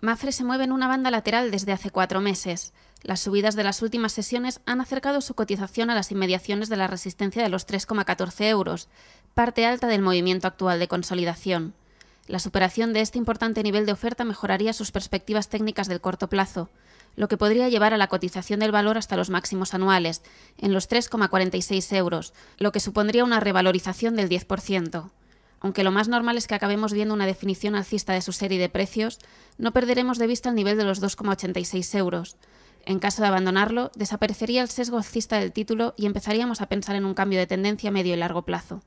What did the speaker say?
Mafre se mueve en una banda lateral desde hace cuatro meses. Las subidas de las últimas sesiones han acercado su cotización a las inmediaciones de la resistencia de los 3,14 euros, parte alta del movimiento actual de consolidación. La superación de este importante nivel de oferta mejoraría sus perspectivas técnicas del corto plazo, lo que podría llevar a la cotización del valor hasta los máximos anuales, en los 3,46 euros, lo que supondría una revalorización del 10%. Aunque lo más normal es que acabemos viendo una definición alcista de su serie de precios, no perderemos de vista el nivel de los 2,86 euros. En caso de abandonarlo, desaparecería el sesgo alcista del título y empezaríamos a pensar en un cambio de tendencia a medio y largo plazo.